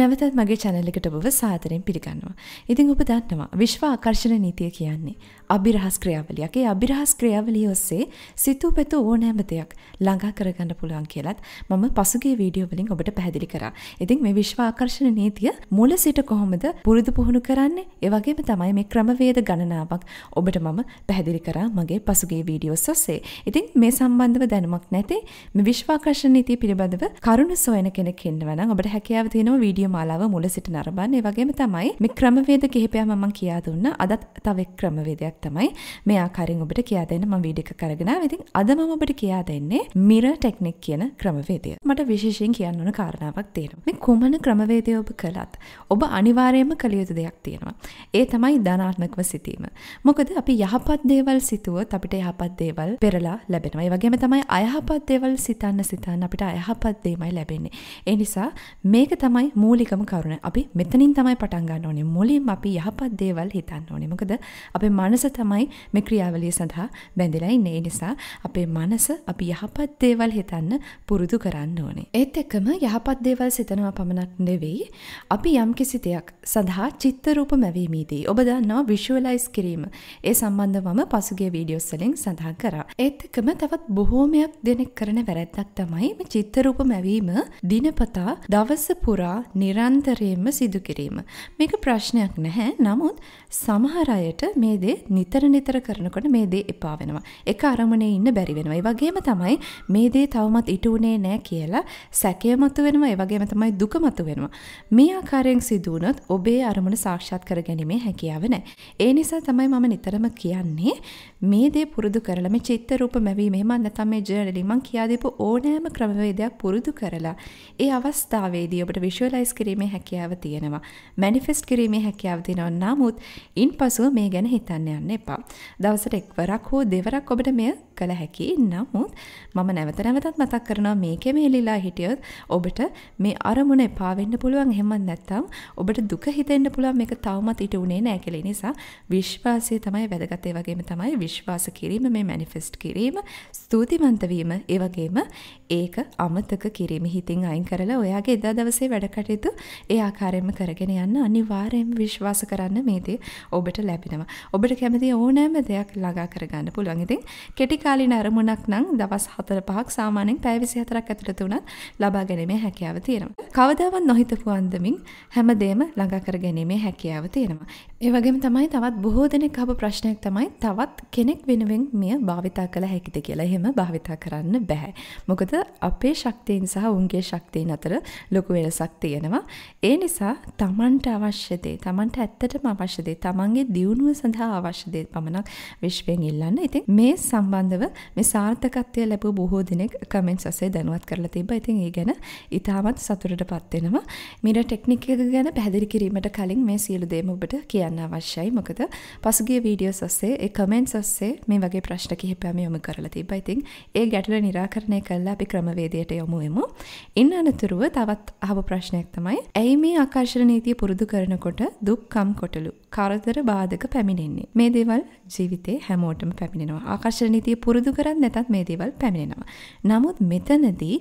නැවතත් මගේ චැනල්ලිකට ඔබව සාතරෙන් පිළිගන්නවා. ඉතිං ඔබ දන්නවා විශ්ව ආකර්ශණ නීතිය කියන්නේ. අභිරහස් ක්‍රියාවලියගේ අභිරහස් ක්‍රියාවලිය ඔස්සේ සිතූ පැතු ඕනෑම දෙයක් ළඟා කරගන්න පුළුවන් කියලත් මම පසුගේ වීඩියෝ වලින් ඔබට පැහැදිලි කරා. ඉතින් මේ විශ්ව ආකර්ශණ නීතිය මුල සිට කොහොමද පුරුදු පුහුණු කරන්නේ? ඒ වගේම තමයි මේ ක්‍රමවේද ගණනාවක් ඔබට මම පැහැදිලි කරා මගේ පසුගේ වීඩියෝස් ඔස්සේ. ඉතින් මේ සම්බන්ධව දැනුමක් නැති මේ විශ්ව ආකර්ෂණ නීතිය පිළිබඳව කරුණු සොයන කෙනෙක් ඉන්නවා නම් ඔබට හැකියාව තියෙනවා වීඩියෝ වීඩියෝ මාලාව මුල සිට නරඹන්න. ඒ වගේම තමයි මේ ක්‍රමවේද කිහිපයක් මම කියා දුන්නා. අදත් තව එක් ක්‍රමවේදයක් තමයි මේ ආකාරයෙන් ඔබට කියා දෙන්න මම වීඩියෝ එක කරගෙන ආවා. ඉතින් අද මම ඔබට කියා දෙන්නේ mirror technique කියන ක්‍රමවේදය. මට විශේෂයෙන් කියන්න ඕන කාරණාවක් තියෙනවා. මේ කොමන ක්‍රමවේදය ඔබ කළත් ඔබ අනිවාර්යයෙන්ම කළ යුතු දෙයක් තියෙනවා. ඒ තමයි ධනාත්මකව සිටීම. මොකද අපි යහපත් දේවල් සිතුවොත් අපිට යහපත් දේවල් පෙරලා ලැබෙනවා. ඒ වගේම තමයි අයහපත් දේවල් සිතන්න සිතන්න අපිට අයහපත් දේමයි ලැබෙන්නේ. ඒ නිසා මේක තමයි මූල මූලිකම කරුණ අපි මෙතනින් තමයි පටන්ගන්න ඕනේ මුලින් අපි යහපත් දේවල් හිතන්න ඕනේ මොකද අපේ මනස තමයි මේ ක්‍රියාවලිය සඳහා බැඳිලා ඉන්නේ ඒ නිසා අපේ මනස අපි යහපත් දේවල් හිතන්න පුරුදු කරන්න ඕනේ ඒත් එක්කම යහපත් දේවල් සිතනවා පමණක් නෙවෙයි අපි යම් කිසි දෙයක් සඳහා චිත්තරූප මැවීමේදී ඔබ දන්නවා විශ්ුවලයිස් කිරීම ඒ සම්බන්ධවම පසුගේ වීඩියෝස් වලින් සඳහන් කරා ඒත් එක්කම තවත් බොහෝමයක් දෙනෙක් කරන වැරැද්දක් තමයි මේ චිත්තරූප මැවීම දිනපතා දවස පුරා නිරන්තරයෙන්ම සිදු කිරීම. මේක ප්‍රශ්නයක් නැහැ. නමුත් සමහර අයට මේ දේ නිතර නිතර කරනකොට මේ දේ එපා වෙනවා. එක අරමුණේ ඉන්න බැරි වෙනවා. ඒ වගේම තමයි මේ දේ තවමත් ඉටු වුණේ නැහැ කියලා සැකය මතුවෙනවා. ඒ වගේම තමයි දුක මතුවෙනවා. මේ ආකාරයෙන් සිදු වුණොත් ඔබේ අරමුණ සාක්ෂාත් කරගැනීමේ හැකියාව නැහැ. ඒ නිසා තමයි මම නිතරම කියන්නේ මේ දේ පුරුදු කරලා මේ චිත්ත රූප මැවීම එහෙම නැත්නම් මේ ජර්නලින් මම කියා දීපු ඕනෑම ක්‍රමවේදයක් පුරුදු කරලා ඒ අවස්ථාවේදී ඔබට විෂුවලයිස් ෆෝකස් කිරීමේ හැකියාව තියෙනවා. මැනිෆෙස්ට් කිරීමේ හැකියාව තියෙනවා. නමුත් ඉන්පසුව මේ ගැන හිතන්න යන්න එපා. දවසට එක්වරක් හෝ දෙවරක් ඔබට මෙය කළ හැකි නමුත් මම නැවත නැවතත් මතක් කරනවා මේකෙම හෙලිලා හිටියොත් ඔබට මේ අරමුණ එපාවෙන්න පුළුවන් එහෙමත් නැත්තම් ඔබට දුක හිතෙන්න පුළුවන් මේක තවමත් ඊට උනේ නෑ කියලා නිසා විශ්වාසය තමයි වැදගත් ඒ වගේම තමයි විශ්වාස කිරීම මේ මැනිෆෙස්ට් කිරීම ස්තුතිවන්ත වීම ඒ වගේම ඒක අමතක කිරීම හිතින් අයින් කරලා ඔයාගේ එදා දවසේ වැඩ කටයුතු ඒ ආකාරයෙන්ම කරගෙන යන්න අනිවාර්යයෙන්ම විශ්වාස කරන්න මේ දේ ඔබට ලැබෙනවා. ඔබට කැමති ඕනෑම දෙයක් ළඟා කරගන්න පුළුවන්. ඉතින් කෙටි දීර්ඝකාලීන අරමුණක් නම් දවස් 4-5ක් සාමාන්‍යයෙන් පැය 24ක් ඇතුළත උනත් ලබා ගැනීමේ හැකියාව තියෙනවා. කවදාවත් නොහිතපු අන්දමින් හැමදේම ළඟා කර ගැනීමේ හැකියාව තියෙනවා. ඒ වගේම තමයි තවත් බොහෝ දෙනෙක් අහපු ප්‍රශ්නයක් තමයි තවත් කෙනෙක් වෙනුවෙන් මෙය භාවිතා කළ හැකිද කියලා. එහෙම භාවිතා කරන්න බෑ. මොකද අපේ ශක්තියින් සහ උන්ගේ ශක්තියින් අතර ලොකු වෙනසක් තියෙනවා. ඒ නිසා Tamanට අවශ්‍ය දේ, Tamanට ඇත්තටම අවශ්‍ය දේ, Tamanගේ දියුණුව සඳහා අවශ්‍ය දේ පමණක් විශ්වයෙන් ඉල්ලන්න. ඉතින් මේ සම්බන්ධව පිළිබඳව මේ සාර්ථකත්වය ලැබූ බොහෝ දෙනෙක් කමෙන්ට් සසේ දැනුවත් කරලා තිබ්බා. ඉතින් ඒ ගැන ඉතාමත් සතුටටපත් වෙනවා. මිර ටෙක්නික් එක ගැන පැහැදිලි කිරීමට කලින් මේ සියලු දේම ඔබට කියන්න අවශ්‍යයි. මොකද පසුගිය වීඩියෝ සස්සේ ඒ කමෙන්ට් සස්සේ මේ වගේ ප්‍රශ්න කිහිපයක්ම යොමු කරලා තිබ්බා. ඉතින් ඒ ගැටලු නිරාකරණය කළා අපි ක්‍රමවේදයට යොමු වෙමු. ඉන් අනතුරුව තවත් අහපු ප්‍රශ්නයක් තමයි ඇයි මේ ආකර්ෂණ නීතිය පුරුදු කරනකොට දුක්කම් කොටලු කාරතර බාධක පැමිණෙන්නේ. මේ දේවල් ජීවිතේ හැමෝටම පැමිණෙනවා. ආකර්ෂණ නීතිය පුරුදු කරත් නැතත් මේ දේවල් පැමිණෙනවා. නමුත් මෙතනදී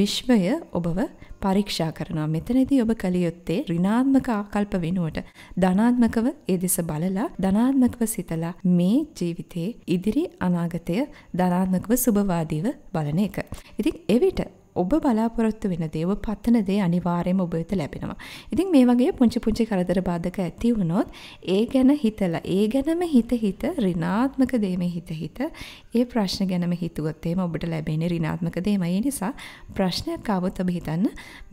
විශ්වය ඔබව පරීක්ෂා කරනවා. මෙතනදී ඔබ කළ යුත්තේ ඍණාත්මක ආකල්ප වෙනුවට ධනාත්මකව ඒ දෙස බලලා ධනාත්මකව සිතලා මේ ජීවිතයේ ඉදිරි අනාගතය ධනාත්මකව සුබවාදීව බලන එක. ඉතින් එවිට ඔබ බලාපොරොත්තු වෙන දේ ඔබ පතන දේ අනිවාර්යයෙන්ම ඔබ වෙත ලැබෙනවා. ඉතින් මේ වගේ පුංචි පුංචි කරදර බාධක ඇති වුණොත් ඒ ගැන හිතලා ඒ ගැනම හිත හිත ඍණාත්මක දේමේ හිත හිත ඒ ප්‍රශ්න ගැනම හිතුවොත් එහෙම ඔබට ලැබෙන්නේ ඍණාත්මක දේමයි. ඒ නිසා ප්‍රශ්නයක් ආවොත් ඔබ හිතන්න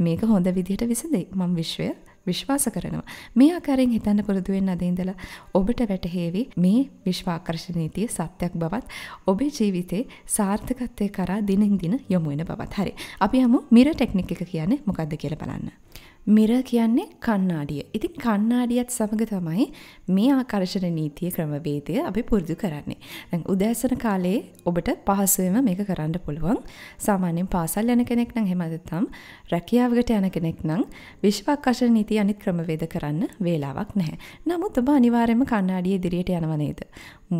මේක හොඳ විදිහට විසඳෙයි. මම විශ්වය විශ්වාස කරනවා මේ ආකාරයෙන් හිතන්න පුරුදුවෙන් අද ඉඳලා ඔබට වැටහේවි මේ විශ්වාකර්ශනීතිය සත්‍යයක් බවත් ඔබේ ජීවිතේ සාර්ථකත්වය කරා දිනෙන් දින යොමු වෙන බවත් හරි අපි හමු මිර ටෙක්නික් එක කියන්නේ මොකක්ද කියලා බලන්න මිර කියන්නේ කන්නාඩිය. ඉතින් කන්නාඩියත් සමඟ තමයි මේ ආකර්ශණ නීතිය ක්‍රමවේදය අපි පුරුදු කරන්නේ. දැන් උදෑසන කාලේ ඔබට පහසුවෙන්ම මේක කරන්න පුළුවන්. සාමාන්‍යයෙන් පාසල් යන කෙනෙක් නම් එහෙම නැත්නම් රැකියාවකට යන කෙනෙක් නම් විශ්වාකර්ෂණ නීතිය අනිත් ක්‍රමවේද කරන්න වේලාවක් නැහැ. නමුත් ඔබ අනිවාර්යයෙන්ම කන්නාඩිය ඉදිරියට යනව නේද?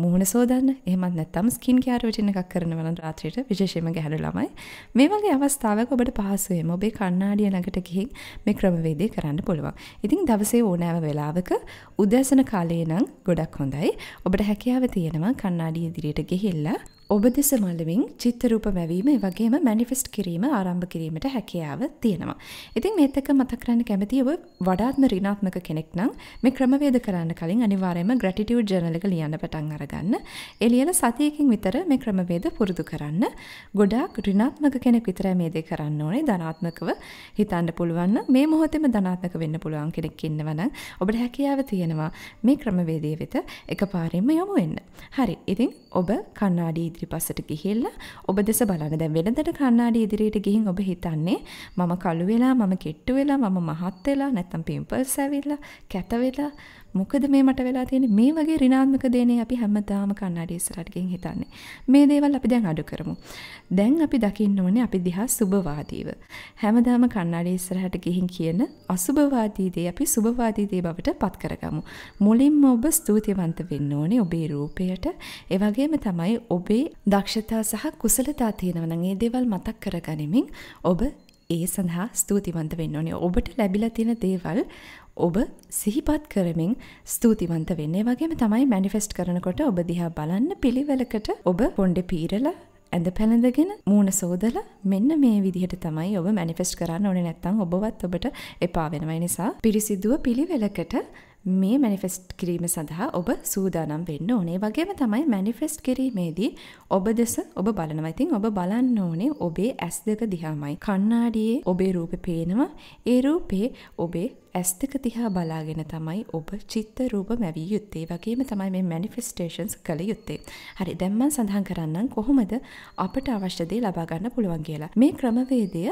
මුහුණ සෝදන්න එහෙමත් නැත්නම් ස්කින් කෙයාර් රොටින් එකක් කරනවා නම් රාත්‍රියට විශේෂයෙන්ම ගැහැණු ළමයි මේ වගේ අවස්ථාවක ඔබට පහසුවෙන්ම ඔබේ කන්නාඩිය ළඟට ගිහින් මේ ක්‍රම ක්‍රමවේදය කරන්න පුළුවන්. ඉතින් දවසේ ඕනෑම වෙලාවක උදෑසන කාලේ නම් ගොඩක් හොඳයි. ඔබට හැකියාව තියෙනවා කණ්ණාඩිය ඉදිරියට ගිහිල්ලා ඔබ දෙස මළුවෙන් චිත්තරූප මැවීම වගේම මැනිිෆෙස්ට් කිරීම ආරම්භ කිරීමට හැකියාව තියෙනවා. ඉතින් මේතක මතකරන්න කැමති ඔබ වඩාත්ම රිනාත්මක කෙනෙක් නම් මේ ක්‍රමවේද කරන්න කලින් අනිවාරයම ග්‍රටිටිය් ජනලක ලියන්න පටන් අරගන්න එලියල සතියකින් විතර මේ ක්‍රමවේද පුරුදු කරන්න ගොඩාක් රිනාත්මක කෙනෙක් විතර මේදේ කරන්න ඕනේ ධනාත්මකව හිතන්න පුළුවන්න මේ මොහොතෙම ධනාත්මක වෙන්න පුළුවන් කෙනෙක් ඉන්නවන ඔබට හැකියාව තියෙනවා මේ ක්‍රමවේදය වෙත එක පාරෙන්ම යොමු වෙන්න. හරි ඉතින් ඔබ කන්නාඩීදිරි පිටිපස්සට ගිහිල්ලා ඔබ දෙස බලන්න. දැන් වෙනදට කණ්ණාඩි ඉදිරියට ගිහින් ඔබ හිතන්නේ මම කළු වෙලා, මම කෙට්ටු වෙලා, මම මහත් වෙලා, නැත්තම් පිම්පල්ස් ඇවිල්ලා, කැත වෙලා, මොකද මේ මට වෙලා තියෙන්නේ මේ වගේ ඍණාත්මක දේනේ අපි හැමදාම කන්නඩිය ඉස්සරහට ගෙන් හිතන්නේ. මේ දේවල් අපි දැන් අඩු කරමු. දැන් අපි දකින්න ඕනේ අපි දිහා සුබවාදීව. හැමදාම කන්නඩිය ඉස්සරහට ගිහින් කියන අසුබවාදී දේ අපි සුබවාදී දේ බවට පත් කරගමු. මුලින්ම ඔබ ස්තුතිවන්ත වෙන්න ඕනේ ඔබේ රූපයට. ඒ වගේම තමයි ඔබේ දක්ෂතා සහ කුසලතා තියෙනවා නම් ඒ දේවල් මතක් කරගනිමින් ඔබ ඒ සඳහා ස්තුතිවන්ත වෙන්න ඕනේ. ඔබට ලැබිලා තියෙන දේවල් ඔබ සිහිපත් කරමින් ස්තුතිවන්ත වෙන්නේ වගේම තමයි මැනිිෆෙස්ට් කරනකොට ඔබ දිහා බලන්න පිළිවෙලකට ඔබ පොන්ඩ පීරල ඇඳ පැළඳගෙන මූුණ සෝදල මෙන්න මේ විදිහට තමයි ඔබ මැනිිෆෙස්ට් කරන්න ඕන නැත්තං ඔබවත් ඔබට එපා වෙනවයි නිසා පිරිසිදුව පිළිවෙලකට මේ මැනිෆෙස්ට් කිරීම සඳහා ඔබ සූදානම් වෙන්න ඕනේ වගේම තමයි මැනිෆෙස්ට් කිරීමේදී ඔබ දෙස ඔබ බලනවා ඉතින් ඔබ බලන්න ඕනේ ඔබේ ඇස් දෙක දිහාමයි කණ්ණාඩියේ ඔබේ රූපේ පේනවා ඒ රූපේ ඔබේ ඇස් දෙක දිහා බලාගෙන තමයි ඔබ චිත්ත රූප මැවිය යුත්තේ වගේම තමයි මේ මැනිෆෙස්ටේෂන්ස් කළ යුත්තේ. හරි දැන් මම සඳහන් කරන්නම් කොහොමද අපට අවශ්‍ය දේ ලබා ගන්න පුළුවන් කියලා. මේ ක්‍රමවේදය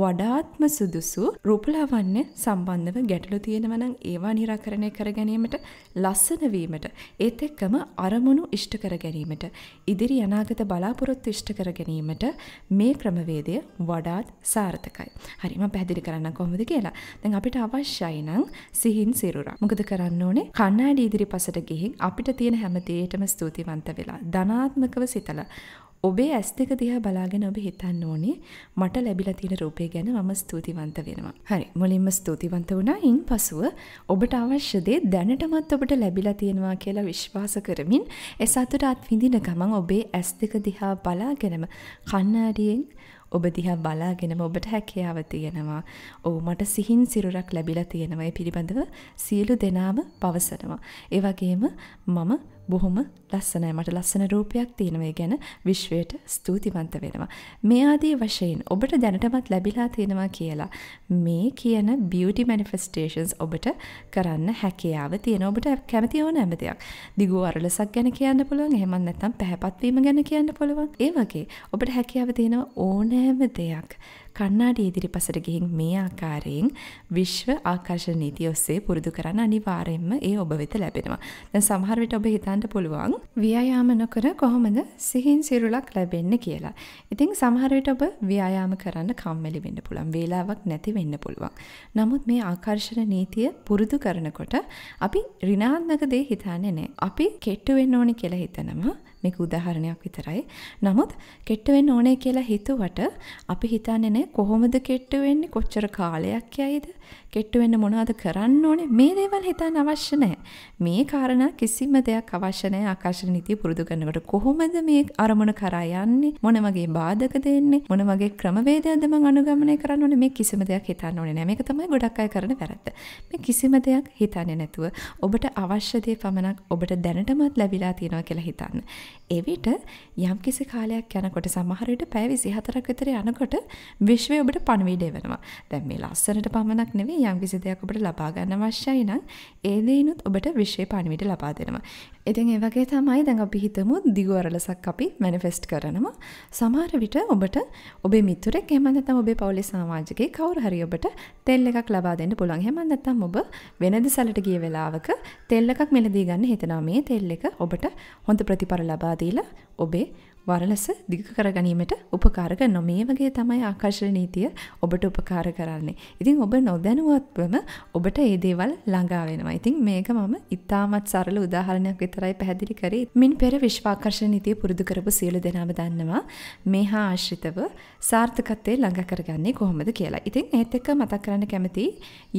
වඩාත්ම සුදුසු රූපලාවන්‍ය සම්බන්ධව ගැටලු තියෙනවා නම් ඒවා निराකරණය කර ගැනීමට ලස්සන වීමට ඒත් එක්කම අරමුණු ඉෂ්ට කර ගැනීමට ඉදිරි අනාගත බලාපොරොත්තු ඉෂ්ට කර ගැනීමට මේ ක්‍රමවේදය වඩාත් සාර්ථකයි. හරි මම පැහැදිලි කරන්න කොහොමද කියලා. දැන් අපිට අවශ්‍ය අවශ්‍යයි නම් සිහින් සිරුරක්. මොකද කරන්න ඕනේ? කණ්ණාඩි ඉදිරිපසට ගිහින් අපිට තියෙන හැම දෙයකටම ස්තුතිවන්ත වෙලා ධනාත්මකව සිතලා ඔබේ ඇස් දෙක දිහා බලාගෙන ඔබ හිතන්න ඕනේ මට ලැබිලා තියෙන රූපය ගැන මම ස්තුතිවන්ත වෙනවා. හරි මුලින්ම ස්තුතිවන්ත වුණා. ඉන් පසුව ඔබට අවශ්‍ය දේ දැනටමත් ඔබට ලැබිලා තියෙනවා කියලා විශ්වාස කරමින් ඒ සතුට අත්විඳින ගමන් ඔබේ ඇස් දෙක දිහා බලාගෙනම කණ්ණාඩියෙන් ඔබ දිහා බලාගෙනම ඔබට හැකියාව තියෙනවා. ඔව් මට සිහින් සිරුරක් ලැබිලා තියෙනවා. ඒ පිළිබඳව සියලු දෙනාම පවසනවා. ඒ වගේම මම බොහොම ලස්සනයි මට ලස්සන රූපයක් තියෙනවේ ගැන විශ්වයට ස්තුතිවන්ත වෙනවා. මේ ආදී වශයෙන් ඔබට දැනටමත් ලැබිලා තියෙනවා කියලා මේ කියන බියටි මනිෆස්ටේෂන්ස් ඔබට කරන්න හැකියාව තියෙන ඔබට කැමති ඕන ඇම දෙයක් දිගු අරලසක් ගැන කියන්න පුළුවන් එහෙමන් නැතම් පැහැපත්වීම ගැන කියන්න පුළුවන් ඒ වගේ ඔබට හැකියාව තියෙනවා ඕනෑම දෙයක් කණ්ණාඩි ඉදිරිපසට ගිහින් මේ ආකාරයෙන් විශ්ව ආකර්ෂණ නීතිය ඔස්සේ පුරුදු කරන්න අනිවාර්යෙන්ම ඒ ඔබ වෙත ලැබෙනවා. දැන් සමහර විට ඔබ හිතන්න පුළුවන් ව්‍යායාම නොකර කොහොමද සිහින් සිරුලක් ලැබෙන්නේ කියලා. ඉතින් සමහර විට ඔබ ව්‍යායාම කරන්න කම්මැලි වෙන්න පුළුවන්. වේලාවක් නැති වෙන්න පුළුවන්. නමුත් මේ ආකර්ෂණ නීතිය පුරුදු කරනකොට අපි ඍණාත්මක දේ හිතන්නේ නැහැ. අපි කෙට්ටු වෙන්න ඕනේ කියලා හිතනම මේක උදාහරණයක් විතරයි. නමුත් කෙට්ට වෙන්න ඕනේ කියලා හිතුවට අපි හිතන්නේ නේ කොහොමද කෙට්ටු වෙන්නේ කොච්චර කාලයක් යයිද කෙට්ටු වෙන්න මොනවද කරන්න ඕනේ මේ දේවල් හිතන්න අවශ්‍ය නැහැ. මේ කාරණා කිසිම දෙයක් අවශ්‍ය නැහැ ආකර්ෂණ නීතිය පුරුදු කරනකොට. කොහොමද මේ අරමුණ කරා යන්නේ? මොන වගේ බාධක දෙන්නේ? මොන වගේ ක්‍රමවේදයක්ද මම අනුගමනය කරන්න ඕනේ? මේ කිසිම දෙයක් හිතන්න ඕනේ නැහැ. මේක තමයි ගොඩක් අය කරන වැරද්ද. මේ කිසිම දෙයක් හිතන්නේ නැතුව ඔබට අවශ්‍ය දේ පමණක් ඔබට දැනටමත් ලැබිලා තියෙනවා කියලා හිතන්න. එවිට යම්කිසි කාලයක් යනකොට සමහරට පැවිසි හතරක් විතර යනකොට විශ්වය ඔබට පණවිඩය වෙනවා දැන් මේ ලස්සනට පමණක් නෙවේ යම් කිසි දෙයක් ඔබට ලබා ගන්න අවශ්‍යයි නම් ඒ දේනුත් ඔබට විශ්වය පණිවිඩ ලබා දෙනවා. ඉතින් ඒ වගේ තමයි දැන් අපි හිතමු දිගු අරලසක් අපි මැනිෆෙස්ට් කරනවා. සමහර විට ඔබට ඔබේ මිතුරෙක් එහෙම නැත්නම් ඔබේ පවුලේ සමාජිකයෙක් කවුරු හරි ඔබට තෙල් එකක් ලබා දෙන්න පුළුවන්. එහෙම නැත්නම් ඔබ වෙන දෙසලට ගිය වෙලාවක තෙල් එකක් මිලදී ගන්න හිතනවා. මේ තෙල් එක ඔබට හොඳ ප්‍රතිඵල ලබා දීලා ඔබේ වරලස දිග කරගනීමට උපකාරක නොමේ වගේ තමයි ආකර්ශණ නීතිය ඔබට උපකාර කරන්නේ. ඉතින් ඔබ නොදැනුවත්වම ඔබට ඒ දේවල් ළඟා වෙනවා. ඉතින් මේක මම ඉතාමත් සරල උදාහරණයක් විතරයි පැහැදිලි කරේ. මින් පෙර විශ්වාකර්ෂණ නීතිය පුරුදු කරපු සියලු දෙනාම දන්නවා මේ හා ආශ්‍රිතව සාර්ථකත්වයේ ළඟා කරගන්නේ කොහොමද කියලා. ඉතින් ඒත් එක්ක මතක් කරන්න කැමති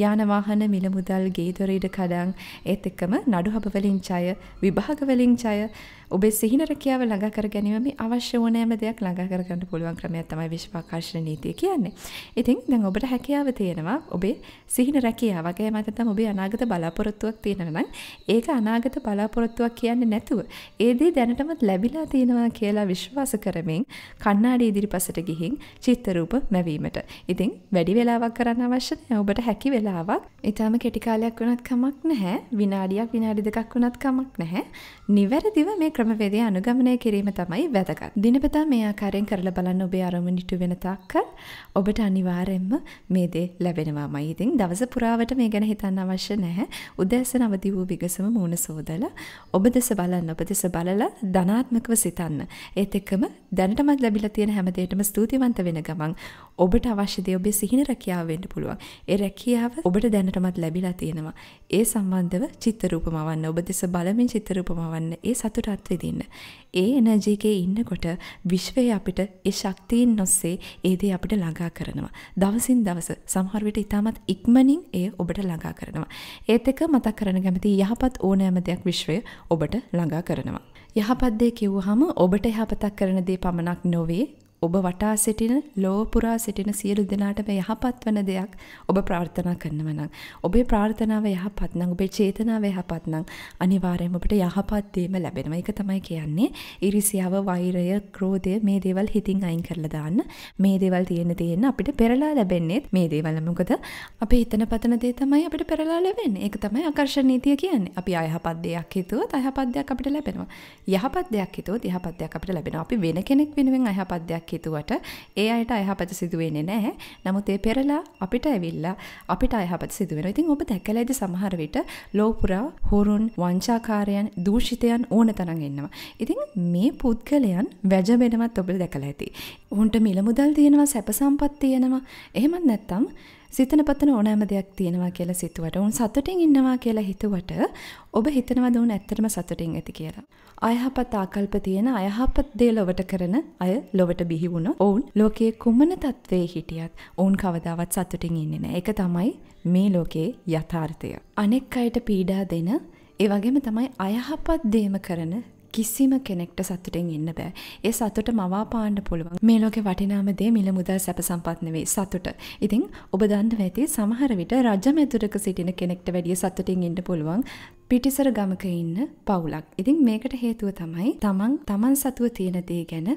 යාන වාහන මිල මුදල් ගේ දොර ඉඩ කඩම් ඒත් එක්කම නඩු හබ වලින් ඡය විභාග වලින් ඡය ඔබේ සිහින රැකියාව ළඟා කර ගැනීම මේ අවශ්‍ය ඕනෑම දෙයක් ළඟා කරගන්න පුළුවන් ක්‍රමයක් තමයි විශ්වාකර්ෂණ නීතිය කියන්නේ. ඉතින් දැන් ඔබට හැකියාව තියෙනවා ඔබේ සිහින රැකියාව වගේ මතතම ඔබේ අනාගත බලාපොරොත්තුවක් තියෙනවා නම් ඒක අනාගත බලාපොරොත්තුවක් කියන්නේ නැතුව ඒ දේ දැනටමත් ලැබිලා තියෙනවා කියලා විශ්වාස කරමින් කණ්ණාඩි ඉදිරිපසට ගිහින් චිත්ත රූප මැවීමට. ඉතින් වැඩි වෙලාවක් කරන්න අවශ්‍ය නැහැ. ඔබට හැකි වෙලාවක් ඊටාම කෙටි කාලයක් වුණත් කමක් නැහැ. විනාඩියක් විනාඩි දෙකක් වුණත් කමක් නැහැ. නිවැරදිව මේ ක්‍රමවේදය අනුගමනය කිරීම තමයි වැදගත්. දිනපතා මේ ආකාරයෙන් කරලා බලන්න ඔබේ අරමුණිට වෙන තාක්කල් ඔබට අනිවාර්යෙන්ම මේ දේ ලැබෙනවාමයි. ඉතින් දවස පුරාවට මේ ගැන හිතන්න අවශ්‍ය නැහැ. උදෑසන අවදි වූ විගසම මූණ සෝදලා ඔබ දෙස බලන්න, ඔබ දෙස බලලා ධනාත්මකව සිතන්න. ඒත් එක්කම දැනටමත් ලැබිලා තියෙන හැම දෙයකටම ස්තුතිවන්ත වෙන ගමන් ඔබට අවශ්‍ය දේ ඔබේ සිහින රැකියාව වෙන්න පුළුවන්. ඒ රැකියාව ඔබට දැනටමත් ලැබිලා තියෙනවා. ඒ සම්බන්ධව චිත්තරූප මවන්න ඔබ දෙස බලමින් චිත්තරූප මවන්න ඒ සතුටත් අත්විදින්න. ඒ එනජීකේ ඉන්නකොට විශ්වය අපිට ඒ ශක්තියෙන් නොස්සේ ඒදේ අපිට ළඟා කරනවා. දවසින් දවස සමහරවිට ඉතාමත් ඉක්මනින් ඒ ඔබට ළඟා කරනවා. ඒත් එක මතක් කරන ගැමති යහපත් ඕනෑම දෙයක් විශ්වය ඔබට ළඟා කරනවා. යහපත්දේ කිව්වහම ඔබට යහපතක් කරන දේ පමණක් නොවේ ඔබ වටා සිටින ලෝ පුරා සිටින සියලු දෙනාටම යහපත් වන දෙයක් ඔබ ප්‍රාර්ථනා කරනවා නම් ඔබේ ප්‍රාර්ථනාව යහපත් නම් ඔබේ චේතනාව යහපත් නම් අනිවාර්යයෙන්ම ඔබට යහපත් දේම ලැබෙනවා. ඒක තමයි කියන්නේ ඊර්ෂ්‍යාව, වෛරය, ක්‍රෝධය මේ දේවල් හිතින් අයින් කරලා දාන්න. මේ දේවල් තියෙන තියෙන අපිට පෙරලා ලැබෙන්නේ මේ දේවල්. මොකද අපි හිතන පතන දේ තමයි අපිට පෙරලා ලැබෙන්නේ. ඒක තමයි ආකර්ෂණ නීතිය කියන්නේ. අපි අයහපත් දෙයක් හිතුවොත් අයහපත් දෙයක් අපිට ලැබෙනවා. යහපත් දෙයක් හිතුවොත් යහපත් දෙයක් අපිට ලැබෙනවා. අපි වෙන කෙනෙක් වෙනුවෙන් අයහපත් දෙයක් දෙයක් හිතුවට ඒ අයට අයහපත සිදුවෙන්නේ නැහැ. නමුත් ඒ පෙරලා අපිට ඇවිල්ලා අපිට අයහපත සිදුවෙනවා. ඉතින් ඔබ දැකලා ඇති සමහර විට ලෝපුරා හොරුන් වංචාකාරයන් දූෂිතයන් ඕන තරම් ඉන්නවා. ඉතින් මේ පුද්ගලයන් වැජබෙනවත් ඔබ දැකලා ඇති. උන්ට මිල මුදල් තියෙනවා, සැප සම්පත් තියෙනවා. එහෙමත් නැත්නම් සිතන පතන ඕනෑම දෙයක් තියෙනවා කියලා සිතුවට උන් සතුටින් ඉන්නවා කියලා හිතුවට ඔබ හිතනවද උන් ඇත්තටම සතුටින් ඇති කියලා. අයහපත් ආකල්ප තියෙන අයහපත් දේ ලොවට කරන අය ලොවට බිහි වුණ ඔවුන් ලෝකයේ කුමන තත්ත්වයේ හිටියත් ඔවුන් කවදාවත් සතුටින් ඉන්නේ නැහැ. ඒක තමයි මේ ලෝකයේ යථාර්ථය. අනෙක් අයට පීඩා දෙන ඒ වගේම තමයි අයහපත් දේම කරන කිසිම කෙනෙක්ට සතුටෙන් ඉන්න බෑ. ඒ සතුට මවා පාන්න පුළුවන්. මේ ලෝකේ වටිනාම දේ මිල මුදල් සැප සම්පත් නෙවෙයි සතුට. ඉතින් ඔබ දන්නවා ඇති සමහර විට රජමැදුරක සිටින කෙනෙක්ට වැඩිය සතුටින් ඉන්න පුළුවන් පිටිසර ගමක ඉන්න පවුලක්. ඉතින් මේකට හේතුව තමයි තමන් තමන් සතුව තියෙන දේ ගැන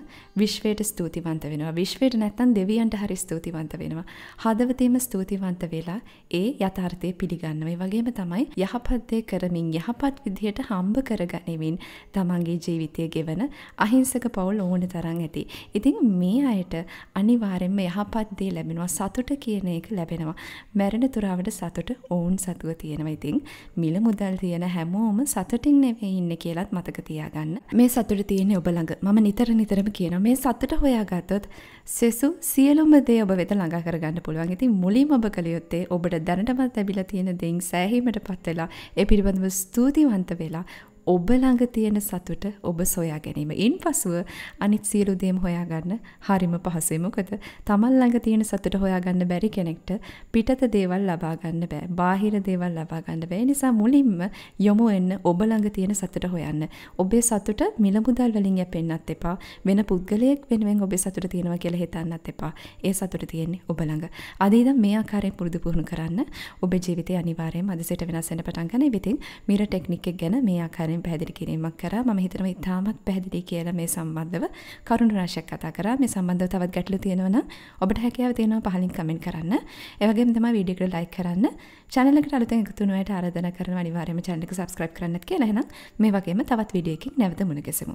විශ්වයට ස්තුතිවන්ත වෙනවා. විශ්වයට නැත්තම් දෙවියන්ට හරි ස්තුතිවන්ත වෙනවා. හදවතේම ස්තුතිවන්ත වෙලා ඒ යථාර්ථය පිළිගන්නවා. ඒ වගේම තමයි යහපත් දේ කරමින් යහපත් විදිහට හම්බ කරගනිමින් තමන්ගේ ජීවිතය ගෙවන අහිංසක පවුල් ඕන තරම් ඇති. ඉතින් මේ අයට අනිවාර්යෙන්ම යහපත් දේ ලැබෙනවා. සතුට කියන එක ලැබෙනවා. මැරෙන තුරාවට සතුට ඔවුන් සතුව තියෙනවා. ඉතින් මිල මුදල් තියෙන වෙන හැමෝම සතුටින් නෙවෙයි ඉන්න කියලත් මතක තියාගන්න. මේ සතුට තියෙන්නේ ඔබ ළඟ. මම නිතර නිතරම කියන මේ සතුට හොයාගත්තොත් සෙසු සියලුම දේ ඔබ වෙත ළඟා කරගන්න පුළුවන්. ඉතින් මුලින්ම ඔබ කළ යුත්තේ ඔබට දැනටමත් ලැබිලා තියෙන දෙයින් සෑහීමට පත් වෙලා ඒ පිළිබඳව ස්තුතිවන්ත වෙලා ඔබ ළඟ තියෙන සතුට ඔබ සොයා ගැනීම. ඉන් පසුව අනිත් සියලු දේම හොයාගන්න හරිම පහසුයි. මොකද තමන් ළඟ තියෙන සතුට හොයාගන්න බැරි කෙනෙක්ට පිටත දේවල් ලබා ගන්න බෑ. බාහිර දේවල් ලබා ගන්න බෑ. නිසා මුලින්ම යොමු වෙන්න ඔබ ළඟ තියෙන සතුට හොයන්න. ඔබේ සතුට මිල මුදල් වලින් යැපෙන්නත් එපා. වෙන පුද්ගලයෙක් වෙනුවෙන් ඔබේ සතුට තියෙනවා කියලා හිතන්නත් එපා. ඒ සතුට තියෙන්නේ ඔබ ළඟ. අද ඉඳන් මේ ආකාරයෙන් පුරුදු පුහුණු කරන්න. ඔබේ ජීවිතය අනිවාර්යයෙන්ම අද සිට වෙනස් වෙන්න පටන් ගන්න. ඉතින් මිර ටෙක්නික් එක ගැන මේ ආකාරයෙන් විස්තරින් පැහැදිලි කිරීමක් කරා. මම හිතනවා ඉතාමත් පැහැදිලි කියලා මේ සම්බන්ධව කරුණු රාශියක් කතා කරා. මේ සම්බන්ධව තවත් ගැටලු තියෙනවා නම් ඔබට හැකියාව තියෙනවා පහලින් කමෙන්ට් කරන්න. ඒ වගේම තමයි වීඩියෝ එකට ලයික් කරන්න. channel එකට අලුතෙන් එකතු වුණාට ආරාධනා කරනවා අනිවාර්යයෙන්ම channel එක subscribe කරන්නත් කියලා. එහෙනම් මේ වගේම තවත් වීඩියෝ එකකින් නැවත මුණ ගැසෙමු.